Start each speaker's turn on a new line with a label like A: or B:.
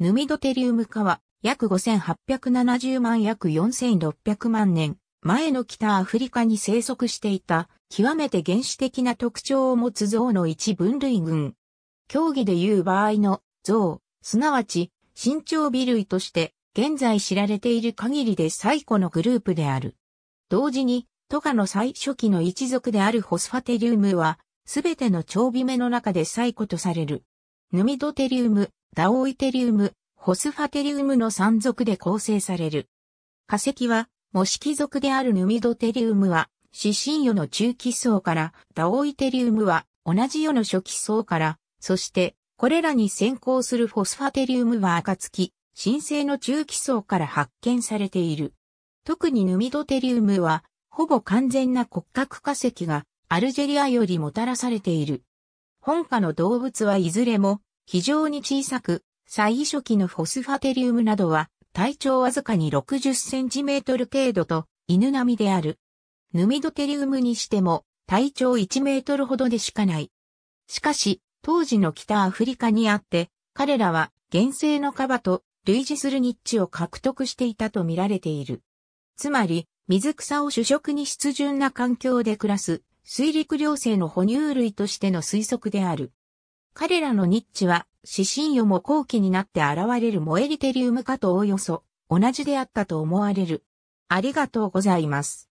A: ヌミドテリウム化は約5870万約4600万年前の北アフリカに生息していた極めて原始的な特徴を持つ象の一分類群。競技でいう場合の象、すなわち身長微類として現在知られている限りで最古のグループである。同時に、トカの最初期の一族であるホスファテリウムは、すべての長尾目の中で最古とされる。ヌミドテリウム、ダオイテリウム、ホスファテリウムの山属で構成される。化石は、模式属であるヌミドテリウムは、死神世の中期層から、ダオイテリウムは、同じ世の初期層から、そして、これらに先行するフォスファテリウムは暁、新生の中期層から発見されている。特にヌミドテリウムは、ほぼ完全な骨格化石が、アルジェリアよりもたらされている。本家の動物はいずれも、非常に小さく、最初期のフォスファテリウムなどは、体長わずかに60センチメートル程度と、犬並みである。ヌミドテリウムにしても、体長1メートルほどでしかない。しかし、当時の北アフリカにあって、彼らは原生のカバと類似するニッチを獲得していたと見られている。つまり、水草を主食に湿潤な環境で暮らす、水陸両生の哺乳類としての推測である。彼らのニッチは、指針よも後期になって現れるモエリテリウム化とおおよそ同じであったと思われる。ありがとうございます。